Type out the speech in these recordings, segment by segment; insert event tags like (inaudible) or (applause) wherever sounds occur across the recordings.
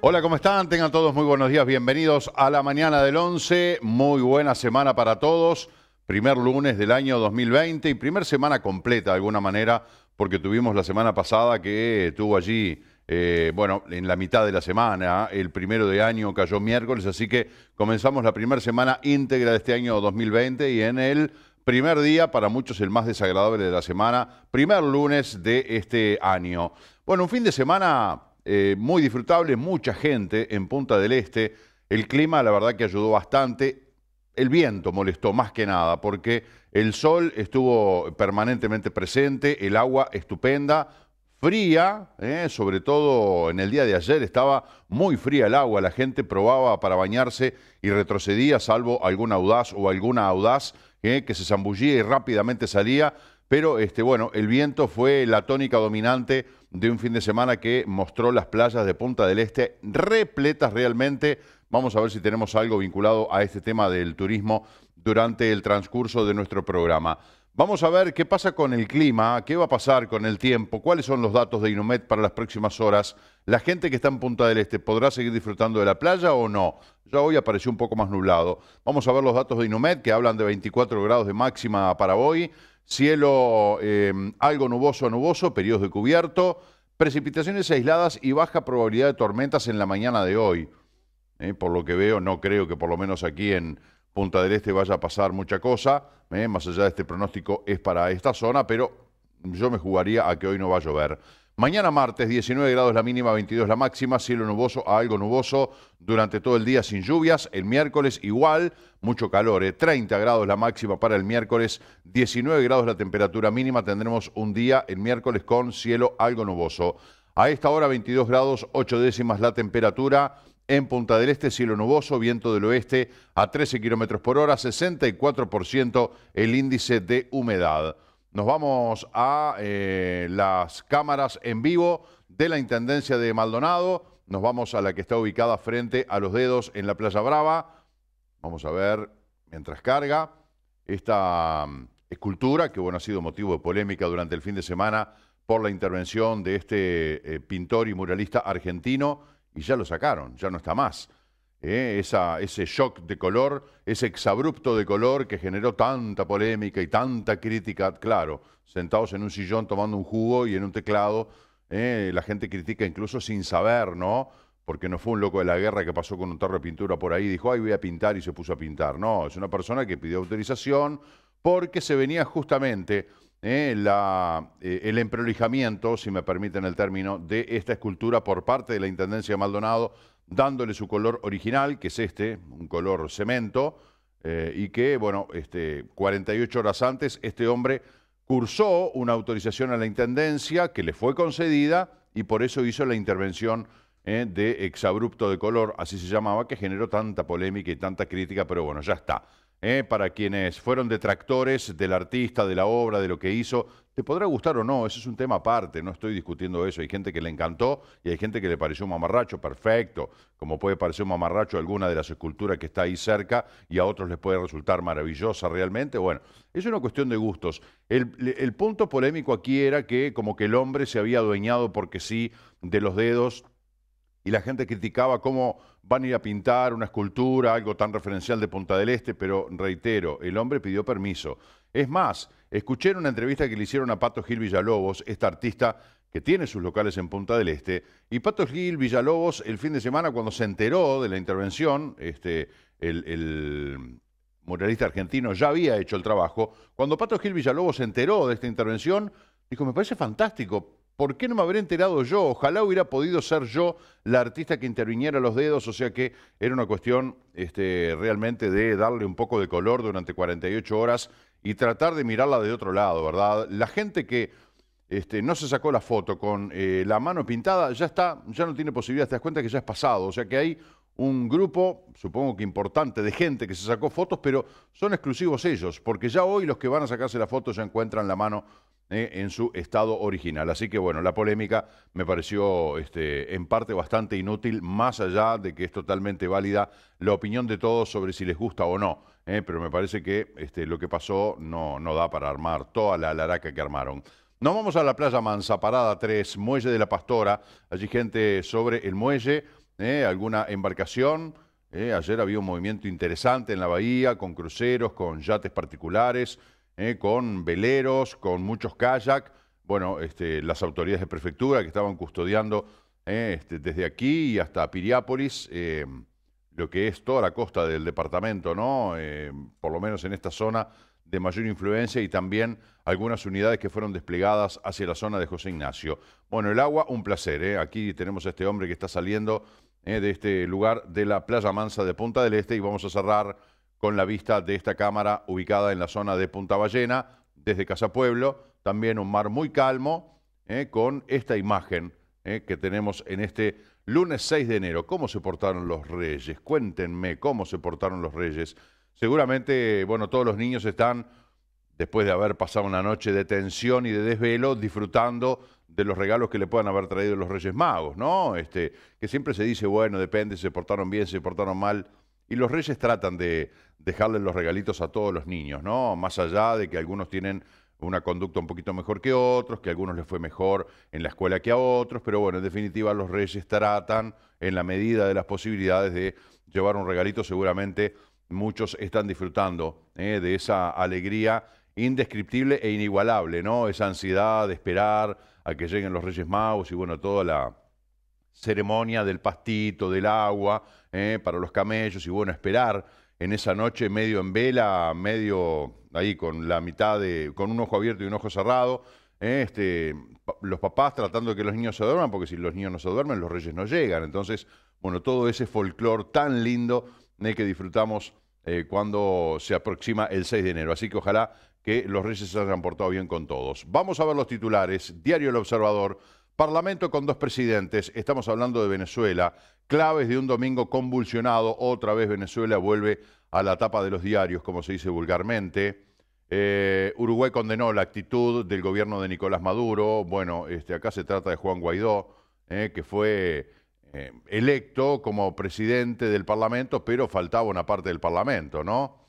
Hola, ¿cómo están? Tengan todos muy buenos días, bienvenidos a la mañana del 11, muy buena semana para todos, primer lunes del año 2020 y primer semana completa de alguna manera, porque tuvimos la semana pasada que tuvo allí eh, bueno, en la mitad de la semana, el primero de año cayó miércoles, así que comenzamos la primera semana íntegra de este año 2020 y en el primer día, para muchos el más desagradable de la semana, primer lunes de este año. Bueno, un fin de semana eh, muy disfrutable, mucha gente en Punta del Este. El clima, la verdad que ayudó bastante. El viento molestó más que nada, porque el sol estuvo permanentemente presente, el agua estupenda, fría, eh, sobre todo en el día de ayer estaba muy fría el agua, la gente probaba para bañarse y retrocedía, salvo algún audaz o alguna audaz eh, que se zambullía y rápidamente salía. Pero este, bueno, el viento fue la tónica dominante de un fin de semana que mostró las playas de Punta del Este repletas realmente. Vamos a ver si tenemos algo vinculado a este tema del turismo durante el transcurso de nuestro programa. Vamos a ver qué pasa con el clima, qué va a pasar con el tiempo, cuáles son los datos de Inumet para las próximas horas. La gente que está en Punta del Este podrá seguir disfrutando de la playa o no. Ya hoy apareció un poco más nublado. Vamos a ver los datos de Inumet que hablan de 24 grados de máxima para hoy. Cielo em, algo nuboso nuboso, periodos de cubierto, precipitaciones aisladas y baja probabilidad de tormentas en la mañana de hoy. Eh, por lo que veo, no creo que por lo menos aquí en Punta del Este vaya a pasar mucha cosa. Eh, más allá de este pronóstico es para esta zona, pero yo me jugaría a que hoy no va a llover. Mañana martes 19 grados la mínima, 22 la máxima, cielo nuboso a algo nuboso durante todo el día sin lluvias. El miércoles igual, mucho calor, 30 eh, grados la máxima para el miércoles, 19 grados la temperatura mínima. Tendremos un día el miércoles con cielo algo nuboso. A esta hora 22 grados 8 décimas la temperatura. En Punta del Este, cielo nuboso, viento del oeste a 13 kilómetros por hora, 64% el índice de humedad. Nos vamos a eh, las cámaras en vivo de la Intendencia de Maldonado. Nos vamos a la que está ubicada frente a los dedos en la Playa Brava. Vamos a ver, mientras carga, esta mm, escultura que bueno, ha sido motivo de polémica durante el fin de semana por la intervención de este eh, pintor y muralista argentino. Y ya lo sacaron, ya no está más. ¿eh? ese shock de color, ese exabrupto de color que generó tanta polémica y tanta crítica, claro, sentados en un sillón tomando un jugo y en un teclado, ¿eh? la gente critica incluso sin saber, ¿no? Porque no fue un loco de la guerra que pasó con un tarro de pintura por ahí y dijo, ay, voy a pintar y se puso a pintar. No, es una persona que pidió autorización porque se venía justamente ¿eh? el emprolijamiento, si me permiten el término, de esta escultura por parte de la Intendencia de Maldonado dándole su color original, que es este, un color cemento, eh, y que, bueno, este, 48 horas antes este hombre cursó una autorización a la Intendencia que le fue concedida y por eso hizo la intervención eh, de exabrupto de color, así se llamaba, que generó tanta polémica y tanta crítica, pero bueno, ya está. ¿eh? para quienes fueron detractores del artista, de la obra, de lo que hizo. Te podrá gustar o no, ese es un tema aparte, no estoy discutiendo eso. Hay gente que le encantó y hay gente que le pareció un mamarracho, perfecto, como puede parecer un mamarracho alguna de las esculturas que está ahí cerca y a otros les puede resultar maravillosa realmente. Bueno, es una cuestión de gustos. El, el punto polémico aquí era que como que el hombre se había adueñado porque sí de los dedos y la gente criticaba cómo van a ir a pintar una escultura, algo tan referencial de Punta del Este, pero reitero, el hombre pidió permiso. Es más, escuché una entrevista que le hicieron a Pato Gil Villalobos, esta artista que tiene sus locales en Punta del Este, y Pato Gil Villalobos el fin de semana cuando se enteró de la intervención, este, el, el muralista argentino ya había hecho el trabajo, cuando Pato Gil Villalobos se enteró de esta intervención, dijo, me parece fantástico, ¿Por qué no me habré enterado yo? Ojalá hubiera podido ser yo la artista que interviniera los dedos, o sea que era una cuestión este, realmente de darle un poco de color durante 48 horas y tratar de mirarla de otro lado, ¿verdad? La gente que este, no se sacó la foto con eh, la mano pintada ya está, ya no tiene posibilidad, te das cuenta que ya es pasado, o sea que hay un grupo, supongo que importante, de gente que se sacó fotos, pero son exclusivos ellos, porque ya hoy los que van a sacarse la foto ya encuentran la mano eh, en su estado original. Así que bueno, la polémica me pareció este, en parte bastante inútil, más allá de que es totalmente válida la opinión de todos sobre si les gusta o no. Eh, pero me parece que este, lo que pasó no, no da para armar toda la laraca que armaron. Nos vamos a la playa Mansa, parada 3, Muelle de la Pastora. Allí gente sobre el muelle, eh, alguna embarcación. ayer había un movimiento interesante en la bahía, con cruceros, con yates particulares. ¿eh? con veleros, con muchos kayak. Bueno, este, las autoridades de prefectura que estaban custodiando ¿eh? este, desde aquí hasta Piriápolis, eh, lo que es toda la costa del departamento, ¿no? por lo menos en esta zona de mayor influencia y también algunas unidades que fueron desplegadas hacia la zona de José Ignacio. Bueno, el agua, un placer. Aquí tenemos a este hombre que está saliendo de este lugar de la Playa Mansa de Punta del Este y vamos a cerrar con la vista de esta cámara ubicada en la zona de Punta Ballena, desde Casa Pueblo. También un mar muy calmo eh, con esta imagen eh, que tenemos en este lunes 6 de enero. ¿Cómo se portaron los reyes? Cuéntenme cómo se portaron los reyes. Seguramente, bueno, todos los niños están, después de haber pasado una noche de tensión y de desvelo, disfrutando de los regalos que le puedan haber traído los Reyes Magos, ¿no? Este, que siempre se dice, bueno, depende, se portaron bien, se portaron mal. Y los reyes tratan de dejarle los regalitos a todos los niños, ¿no? Más allá de que algunos tienen una conducta un poquito mejor que otros, que a algunos les fue mejor en la escuela que a otros, pero bueno, en definitiva los reyes tratan en la medida de las posibilidades de llevar un regalito. Seguramente muchos están disfrutando ¿eh? de esa alegría indescriptible e inigualable, ¿no? Esa ansiedad de esperar a que lleguen los Reyes Magos y bueno, toda la, ceremonia del pastito, del agua, eh, para los camellos y bueno, esperar en esa noche medio en vela, medio ahí con la mitad de, con un ojo abierto y un ojo cerrado, eh, este, los papás tratando de que los niños se duerman, porque si los niños no se duermen, los reyes no llegan. Entonces, bueno, todo ese folclore tan lindo eh, que disfrutamos cuando se aproxima el 6 de enero. Así que ojalá que los reyes se hayan portado bien con todos. Vamos a ver los titulares. Diario El Observador. Parlamento con dos presidentes, estamos hablando de Venezuela, claves de un domingo convulsionado, otra vez Venezuela vuelve a la tapa de los diarios, como se dice vulgarmente. Eh, Uruguay condenó la actitud del gobierno de Nicolás Maduro, bueno, este, acá se trata de Juan Guaidó, eh, que fue eh, electo como presidente del Parlamento, pero faltaba una parte del Parlamento, ¿no?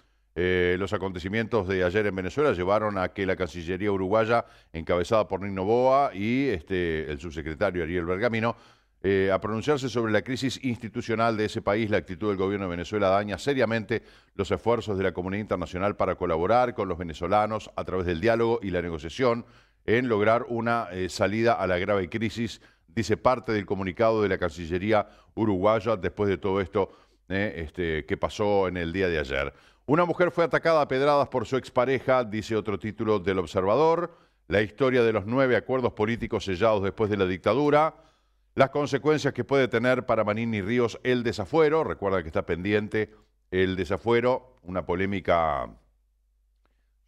Eh, los acontecimientos de ayer en Venezuela llevaron a que la Cancillería uruguaya, encabezada por Nino Boa y este, el subsecretario Ariel Bergamino, eh, a pronunciarse sobre la crisis institucional de ese país, la actitud del gobierno de Venezuela daña seriamente los esfuerzos de la comunidad internacional para colaborar con los venezolanos a través del diálogo y la negociación en lograr una eh, salida a la grave crisis, dice parte del comunicado de la Cancillería uruguaya después de todo esto este, que pasó en el día de ayer. Una mujer fue atacada a pedradas por su expareja, dice otro título del Observador. La historia de los nueve acuerdos políticos sellados después de la dictadura. Las consecuencias que puede tener para Manini Ríos el desafuero. Recuerda que está pendiente el desafuero, una polémica,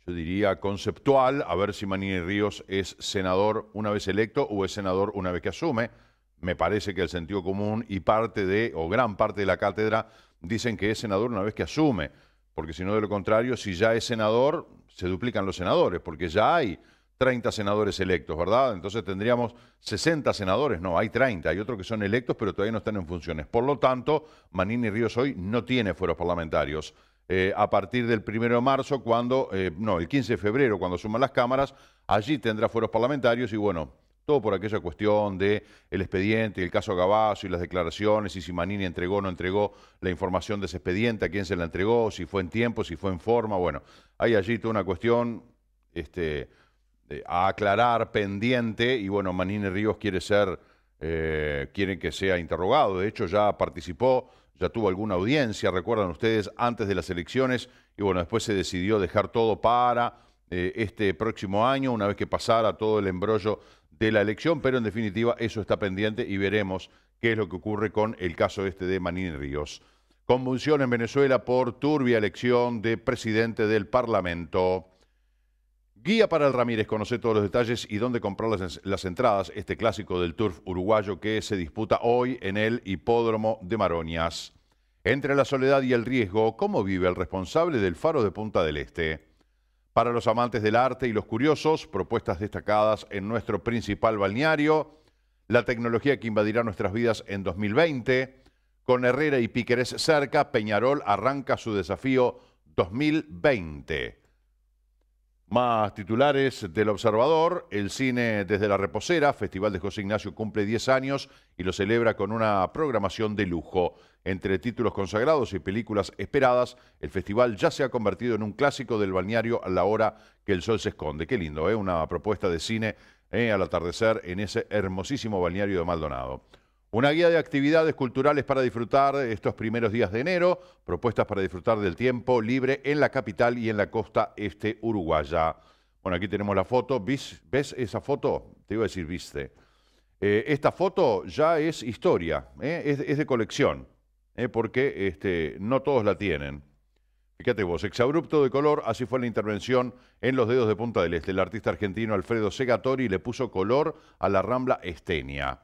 yo diría, conceptual, a ver si Manini Ríos es senador una vez electo o es senador una vez que asume. Me parece que el sentido común y parte de, o gran parte de la cátedra, dicen que es senador una vez que asume porque si no, de lo contrario, si ya es senador, se duplican los senadores, porque ya hay 30 senadores electos, ¿verdad? Entonces tendríamos 60 senadores, no, hay 30, hay otros que son electos, pero todavía no están en funciones. Por lo tanto, Manini Ríos hoy no tiene fueros parlamentarios. Eh, a partir del 1 de marzo, cuando, eh, no, el 15 de febrero, cuando suman las cámaras, allí tendrá fueros parlamentarios y bueno, todo por aquella cuestión de el expediente, el caso Gabazo y las declaraciones, y si Manini entregó o no entregó la información de ese expediente, a quién se la entregó, si fue en tiempo, si fue en forma, bueno, hay allí toda una cuestión este, a aclarar pendiente, y bueno, Manini Ríos quiere ser, eh, que sea interrogado, de hecho ya participó, ya tuvo alguna audiencia, recuerdan ustedes, antes de las elecciones, y bueno, después se decidió dejar todo para... Eh, este próximo año, una vez que pasara todo el embrollo de la elección, pero en definitiva eso está pendiente y veremos qué es lo que ocurre con el caso este de Manín Ríos. Convulsión en Venezuela por turbia elección de presidente del Parlamento. Guía para el Ramírez, conoce todos los detalles y dónde comprar las, las, entradas, este clásico del turf uruguayo que se disputa hoy en el hipódromo de Maroñas. Entre la soledad y el riesgo, ¿cómo vive el responsable del Faro de Punta del Este? Para los amantes del arte y los curiosos, propuestas destacadas en nuestro principal balneario, la tecnología que invadirá nuestras vidas en 2020, con Herrera y Piquerés cerca, Peñarol arranca su desafío 2020. Más titulares del Observador, el cine desde la reposera, Festival de José Ignacio cumple 10 años y lo celebra con una programación de lujo. Entre títulos consagrados y películas esperadas, el festival ya se ha convertido en un clásico del balneario a la hora que el sol se esconde. Qué lindo, ¿eh? Una propuesta de cine ¿eh? al atardecer en ese hermosísimo balneario de Maldonado. Una guía de actividades culturales para disfrutar estos primeros días de enero, propuestas para disfrutar del tiempo libre en la capital y en la costa este uruguaya. Bueno, aquí tenemos la foto. ¿Ves, esa foto? Te iba a decir, viste. Eh, esta foto ya es historia, ¿eh? es, de colección, ¿eh? porque este, no todos la tienen. Fíjate vos, exabrupto de color, así fue la intervención en Los Dedos de Punta del Este. El artista argentino Alfredo Segatori le puso color a la rambla Estenia.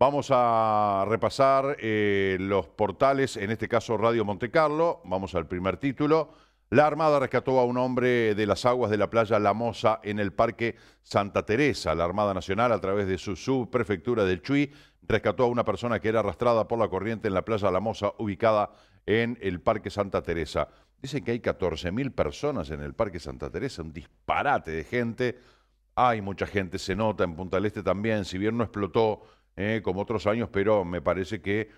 Vamos a repasar eh, los portales, en este caso Radio Montecarlo. Vamos al primer título. La Armada rescató a un hombre de las aguas de la playa La Moza en el Parque Santa Teresa. La Armada Nacional, a través de su subprefectura del Chuy, rescató a una persona que era arrastrada por la corriente en la playa La Moza, ubicada en el Parque Santa Teresa. Dicen que hay 14.000 personas en el Parque Santa Teresa, un disparate de gente. Hay mucha gente, se nota en Punta del Este también, si bien no explotó ¿eh? como otros años, pero me parece que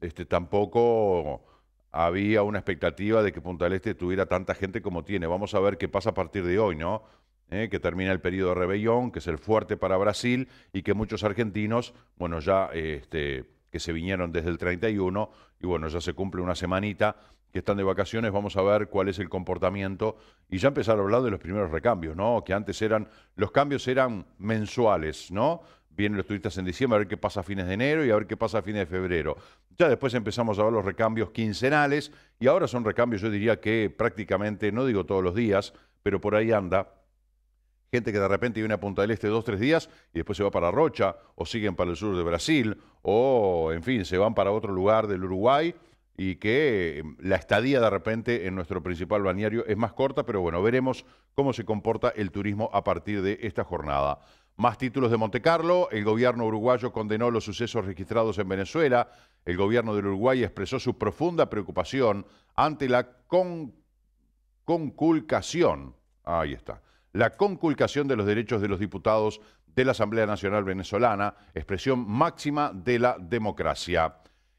este, tampoco había una expectativa de que Punta del Este tuviera tanta gente como tiene. Vamos a ver qué pasa a partir de hoy, ¿no? ¿Eh? que termina el periodo de rebelión, que es el fuerte para Brasil y que muchos argentinos, bueno, ya este, que se vinieron desde el 31 y bueno, ya se cumple una semanita que están de vacaciones, vamos a ver cuál es el comportamiento y ya empezar a hablar de los primeros recambios, ¿no? Que antes eran, los cambios eran mensuales, ¿no? vienen los turistas en diciembre, a ver qué pasa a fines de enero y a ver qué pasa a fines de febrero. Ya después empezamos a ver los recambios quincenales y ahora son recambios, yo diría que prácticamente, no digo todos los días, pero por ahí anda. Gente que de repente viene a Punta del Este dos, tres días y después se va para Rocha o siguen para el sur de Brasil o, en fin, se van para otro lugar del Uruguay y que em, la estadía de repente en nuestro principal balneario es más corta, pero bueno, veremos cómo se comporta el turismo a partir de esta jornada. Más títulos de Monte Carlo. El gobierno uruguayo condenó los sucesos registrados en Venezuela. El gobierno del Uruguay expresó su profunda preocupación ante la conculcación. Ahí está. La conculcación de los derechos de los diputados de la Asamblea Nacional Venezolana, expresión máxima de la democracia.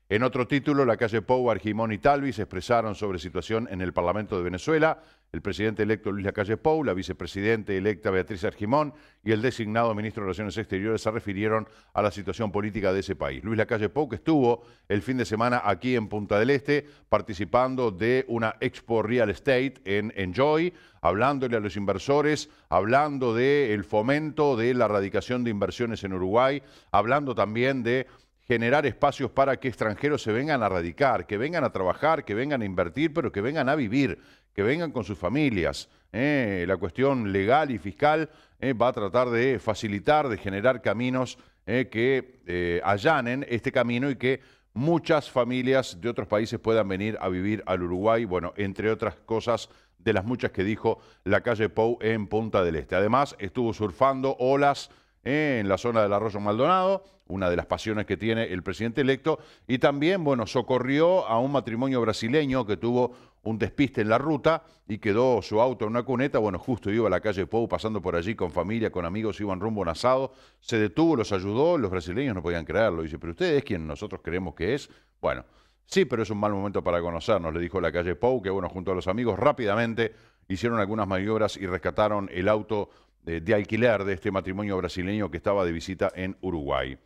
En otro título, la calle Pou, Argimón y Talvi se expresaron sobre situación en el Parlamento de Venezuela. El presidente electo Luis Lacalle Pou, la vicepresidente electa Beatriz Argimón y el designado ministro de Relaciones Exteriores se refirieron a la situación política de ese país. Luis Lacalle Pou, que estuvo el fin de semana aquí en Punta del Este participando de una expo real estate en Enjoy, hablándole a los inversores, hablando del el fomento de la radicación de inversiones en Uruguay, hablando también de generar espacios para que extranjeros se vengan a radicar, que vengan a trabajar, que vengan a invertir, pero que vengan a vivir, que vengan con sus familias. ¿eh? la cuestión legal y fiscal ¿eh? va a tratar de facilitar, de generar caminos ¿eh? que allanen este camino y que muchas familias de otros países puedan venir a vivir al Uruguay, bueno, entre otras cosas de las muchas que dijo la calle Pou en Punta del Este. Además, estuvo surfando olas en la zona del Arroyo Maldonado, una de las pasiones que tiene el presidente electo, y también, bueno, socorrió a un matrimonio brasileño que tuvo un despiste en la ruta y quedó su auto en una cuneta. Bueno, justo iba a la calle Pou pasando por allí con familia, con amigos, iban rumbo a asado. Se detuvo, los ayudó, los brasileños no podían creerlo. Dice, pero usted es quien nosotros creemos que es. Bueno, sí, pero es un mal momento para conocernos, le dijo la calle Pou, que bueno, junto a los amigos rápidamente hicieron algunas maniobras y rescataron el auto de, alquiler de este matrimonio brasileño que estaba de visita en Uruguay.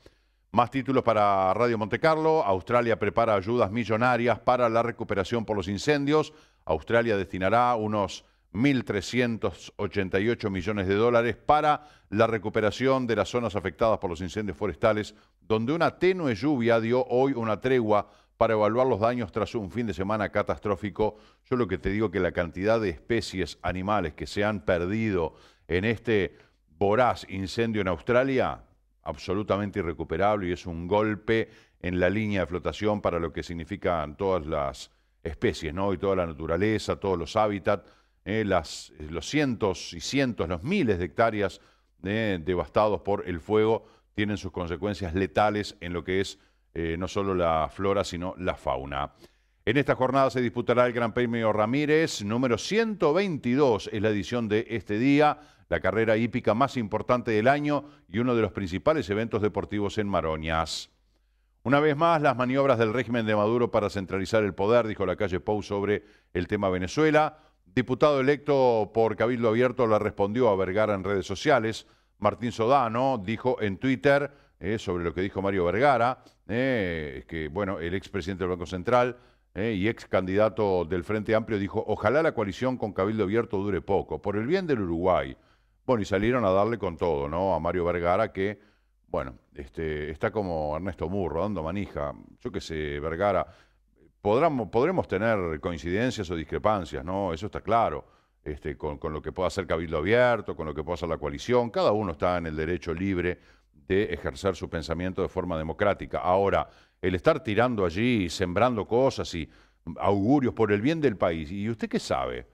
Más títulos para Radio Montecarlo. Australia prepara ayudas millonarias para la recuperación por los incendios. Australia destinará unos 1.388 millones de dólares para la recuperación de las zonas afectadas por los incendios forestales, donde una tenue lluvia dio hoy una tregua para evaluar los daños tras un fin de semana catastrófico. Yo lo que te digo que la cantidad de especies animales que se han perdido en este voraz incendio en Australia, absolutamente irrecuperable y es un golpe en la línea de flotación para lo que significan todas las especies, Y toda la naturaleza, todos los hábitats, ¿eh? los cientos y cientos, los miles de hectáreas ¿eh? devastados por el fuego tienen sus consecuencias letales en lo que es eh, no solo la flora, sino la fauna. En esta jornada se disputará el Gran Premio Ramírez, número 122 es la edición de este día, la carrera hípica más importante del año y uno de los principales eventos deportivos en Maroñas. Una vez más, las maniobras del régimen de Maduro para centralizar el poder, dijo la calle Pou sobre el tema Venezuela. Diputado electo por Cabildo Abierto le respondió a Vergara en redes sociales. Martín Sodano dijo en Twitter eh, sobre lo que dijo Mario Vergara, eh, que bueno, el expresidente del Banco Central ¿eh? y ex candidato del Frente Amplio, dijo, ojalá la coalición con Cabildo Abierto dure poco, por el bien del Uruguay. Bueno, y salieron a darle con todo, ¿no? A Mario Vergara, que, bueno, este, está como Ernesto Murro, dando manija. Yo qué sé, Vergara, podremos tener coincidencias o discrepancias, ¿no? Eso está claro. Este, con, con lo que pueda hacer Cabildo Abierto, con lo que pueda hacer la coalición, cada uno está en el derecho libre de ejercer su pensamiento de forma democrática. Ahora, el estar tirando allí, sembrando cosas y augurios por el bien del país. ¿Y usted qué sabe?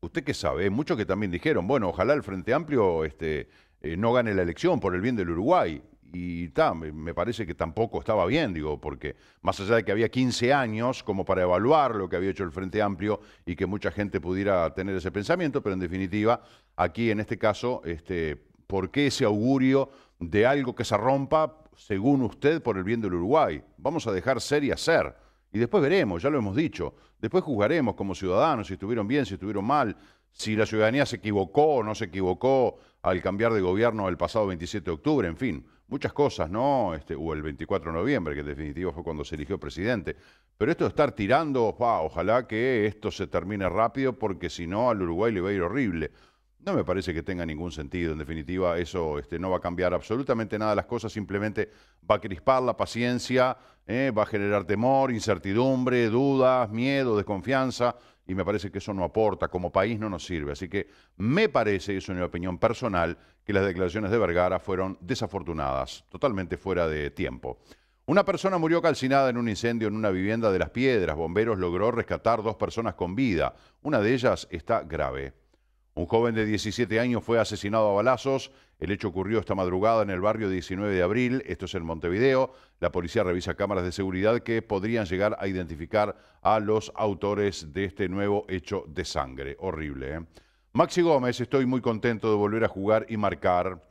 ¿Usted qué sabe? Muchos que también dijeron, bueno, ojalá el Frente Amplio este, eh, no gane la elección por el bien del Uruguay. Y me parece que tampoco estaba bien, digo, porque más allá de que había 15 años como para evaluar lo que había hecho el Frente Amplio y que mucha gente pudiera tener ese pensamiento, pero en definitiva, aquí en este caso, este, ¿Por qué ese augurio de algo que se rompa, según usted, por el bien del Uruguay? Vamos a dejar ser y hacer. Y después veremos, ya lo hemos dicho. Después juzgaremos como ciudadanos si estuvieron bien, si estuvieron mal, si la ciudadanía se equivocó o no se equivocó al cambiar de gobierno el pasado 27 de octubre, en fin, muchas cosas, ¿no? Este, o el 24 de noviembre, que en definitiva fue cuando se eligió presidente. Pero esto de estar tirando, va, ojalá que esto se termine rápido, porque si no al Uruguay le va a ir horrible. No me parece que tenga ningún sentido. En definitiva, eso este, no va a cambiar absolutamente nada las cosas, simplemente va a crispar la paciencia, eh, va a generar temor, incertidumbre, dudas, miedo, desconfianza, y me parece que eso no aporta, como país no nos sirve. Así que me parece, y eso es mi opinión personal, que las declaraciones de Vergara fueron desafortunadas, totalmente fuera de tiempo. Una persona murió calcinada en un incendio en una vivienda de las piedras. Bomberos logró rescatar dos personas con vida. Una de ellas está grave. Un joven de 17 años fue asesinado a balazos. El hecho ocurrió esta madrugada en el barrio 19 de abril, esto es en Montevideo. La policía revisa cámaras de seguridad que podrían llegar a identificar a los autores de este nuevo hecho de sangre. Horrible. ¿eh? Maxi Gómez, estoy muy contento de volver a jugar y marcar.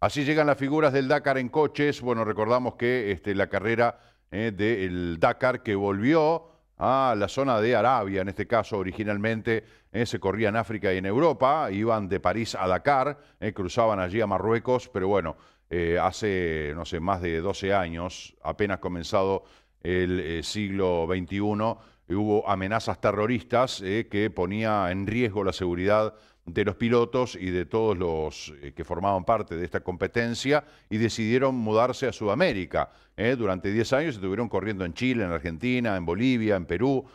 Así llegan las figuras del Dakar en coches. Bueno, recordamos que este, la carrera eh, del Dakar que volvió a la zona de Arabia, en este caso originalmente eh, se corría en África y en Europa, iban de París a Dakar, eh, cruzaban allí a Marruecos, pero bueno, eh, hace, no sé, más de 12 años, apenas comenzado el siglo XXI, hubo amenazas terroristas eh, que ponía en riesgo la seguridad de los pilotos y de todos los eh, que formaban parte de esta competencia y decidieron mudarse a Sudamérica. Eh, durante 10 años estuvieron corriendo en Chile, en Argentina, en Bolivia, en Perú,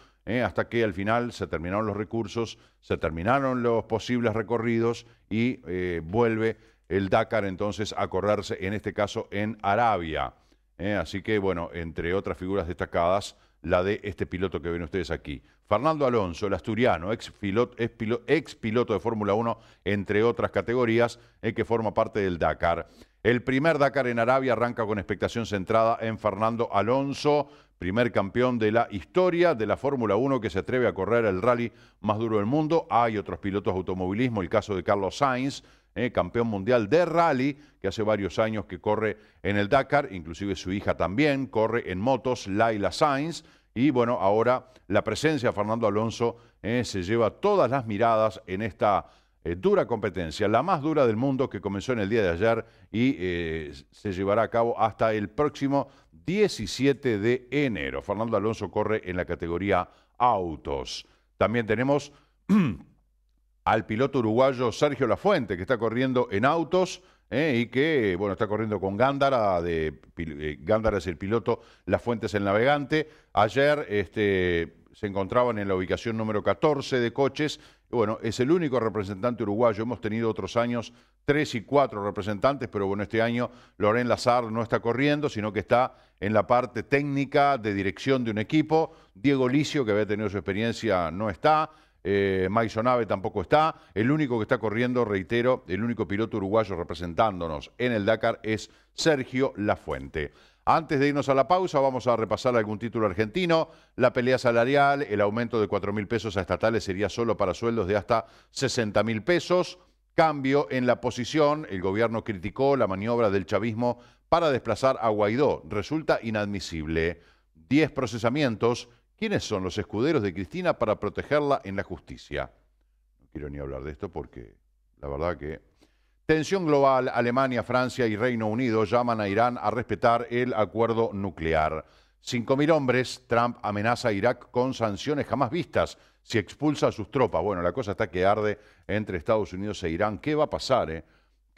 hasta que al final se terminaron los recursos, se terminaron los posibles recorridos y vuelve el Dakar entonces a correrse, en este caso en Arabia. así que bueno, entre otras figuras destacadas, la de este piloto que ven ustedes aquí. Fernando Alonso, el asturiano, ex piloto, de Fórmula 1, entre otras categorías, eh, que forma parte del Dakar. El primer Dakar en Arabia arranca con expectación centrada en Fernando Alonso, primer campeón de la historia de la Fórmula 1 que se atreve a correr el rally más duro del mundo. Hay otros pilotos de automovilismo, el caso de Carlos Sainz, ¿eh? campeón mundial de rally, que hace varios años que corre en el Dakar, inclusive su hija también corre en motos, Laila Sainz. Y bueno, ahora la presencia de Fernando Alonso ¿eh? se lleva todas las miradas en esta eh, dura competencia, la más dura del mundo que comenzó en el día de ayer y se llevará a cabo hasta el próximo 17 de enero. Fernando Alonso corre en la categoría autos. También tenemos (clears throat) al piloto uruguayo Sergio Lafuente, que está corriendo en autos eh, y que, bueno, está corriendo con Gándara, de, eh, Gándara es el piloto, Lafuente es el navegante. Ayer este, se encontraban en la ubicación número 14 de coches. Bueno, es el único representante uruguayo. Hemos tenido otros años tres y cuatro representantes, pero bueno, este año Loren Lazar no está corriendo, sino que está en la parte técnica de dirección de un equipo. Diego Licio, que había tenido su experiencia, no está. Eh, Maison tampoco está. El único que está corriendo, reitero, el único piloto uruguayo representándonos en el Dakar es Sergio Lafuente. Antes de irnos a la pausa, vamos a repasar algún título argentino. La pelea salarial, el aumento de 4 mil pesos a estatales sería solo para sueldos de hasta 60 mil pesos. Cambio en la posición, el gobierno criticó la maniobra del chavismo para desplazar a Guaidó. Resulta inadmisible. 10 procesamientos ¿Quiénes son los escuderos de Cristina para protegerla en la justicia? No quiero ni hablar de esto porque la verdad que... Tensión global, Alemania, Francia y Reino Unido llaman a Irán a respetar el acuerdo nuclear. 5.000 hombres, Trump amenaza a Irak con sanciones jamás vistas si expulsa a sus tropas. Bueno, la cosa está que arde entre Estados Unidos e Irán. ¿Qué va a pasar? Eh?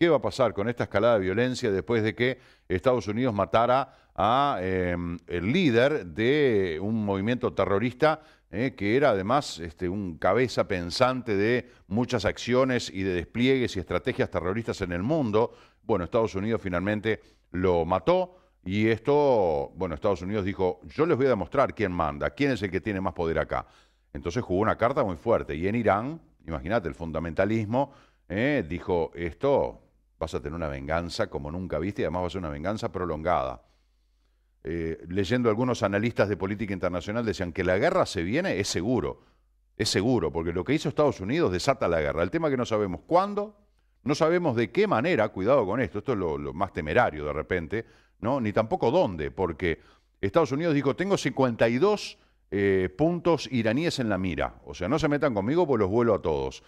¿Qué va a pasar con esta escalada de violencia después de que Estados Unidos matara a em, el líder de un movimiento terrorista eh, que era además este, un cabeza pensante de muchas acciones y de despliegues y estrategias terroristas en el mundo? Bueno, Estados Unidos finalmente lo mató. Y esto, bueno, Estados Unidos dijo, yo les voy a demostrar quién manda, quién es el que tiene más poder acá. Entonces jugó una carta muy fuerte. Y en Irán, imagínate, el fundamentalismo eh, dijo, esto Vas a tener una venganza como nunca viste y además va a ser una venganza prolongada. Eh, leyendo algunos analistas de política internacional decían que la guerra se viene es seguro, es seguro, porque lo que hizo Estados Unidos desata la guerra. El tema es que no sabemos cuándo, no sabemos de qué manera, cuidado con esto, esto es lo, más temerario de repente, ¿no? ni tampoco dónde, porque Estados Unidos dijo, tengo 52 eh, puntos iraníes en la mira, o sea, no se metan conmigo, pues los vuelo a todos.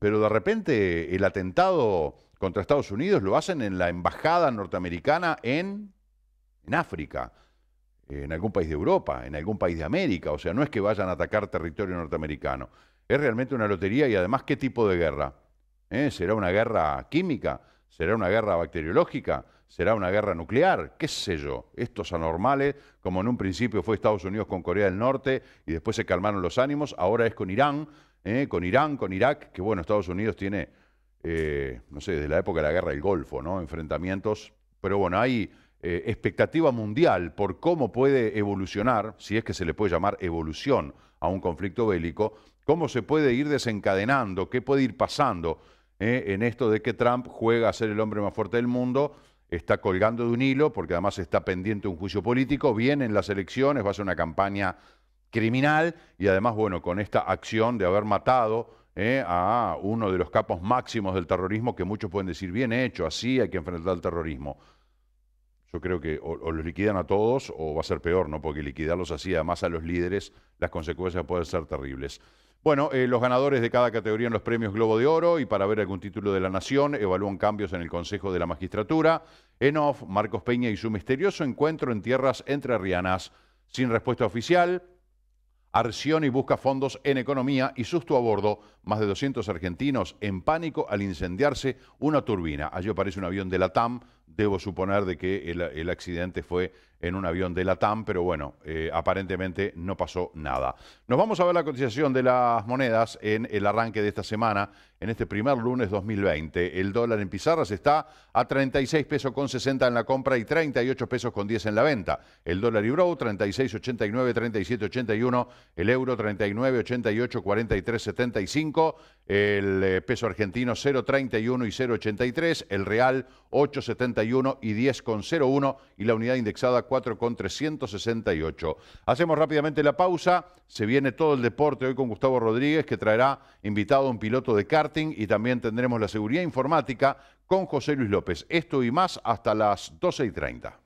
Pero de repente el atentado contra Estados Unidos lo hacen en la embajada norteamericana en, en África, en algún país de Europa, en algún país de América. O sea, no es que vayan a atacar territorio norteamericano. Es realmente una lotería y además, ¿qué tipo de guerra? ¿Eh? ¿Será una guerra química? ¿Será una guerra bacteriológica? ¿Será una guerra nuclear? ¿Qué sé yo? Estos anormales, como en un principio fue Estados Unidos con Corea del Norte y después se calmaron los ánimos, ahora es con Irán, ¿eh? con Irán, con Irak, que bueno, Estados Unidos tiene eh, no sé, desde la época de la guerra del Golfo, ¿no? Enfrentamientos. Pero bueno, hay eh, expectativa mundial por cómo puede evolucionar, si es que se le puede llamar evolución a un conflicto bélico, cómo se puede ir desencadenando, qué puede ir pasando eh, en esto de que Trump juega a ser el hombre más fuerte del mundo, está colgando de un hilo, porque además está pendiente un juicio político, viene en las elecciones, va a ser una campaña criminal y además, bueno, con esta acción de haber matado ¿eh? a uno de los capos máximos del terrorismo que muchos pueden decir, bien hecho, así hay que enfrentar al terrorismo. Yo creo que o, los liquidan a todos o va a ser peor, ¿no? Porque liquidarlos así, además a los líderes, las consecuencias pueden ser terribles. Bueno, eh, los ganadores de cada categoría en los premios Globo de Oro y para ver algún título de la Nación evalúan cambios en el Consejo de la Magistratura. off Marcos Peña y su misterioso encuentro en tierras entre entrerrianas. Sin respuesta oficial, y busca fondos en economía y susto a bordo. Más de 200 argentinos en pánico al incendiarse una turbina. Allí aparece un avión de la TAM Debo suponer de que el, accidente fue en un avión de la TAM, pero bueno, eh, aparentemente no pasó nada. Nos vamos a ver la cotización de las monedas en el arranque de esta semana, en este primer lunes 2020. El dólar en pizarras está a 36 pesos con 60 en la compra y 38 pesos con 10 en la venta. El dólar 89, 36.89, 81. el euro 39, 43, 75. el eh, peso argentino 0.31 y 0.83, el real $8,75 y 10,01 y la unidad indexada 4,368. Hacemos rápidamente la pausa, se viene todo el deporte hoy con Gustavo Rodríguez que traerá invitado un piloto de karting y también tendremos la seguridad informática con José Luis López. Esto y más hasta las 12 y 30.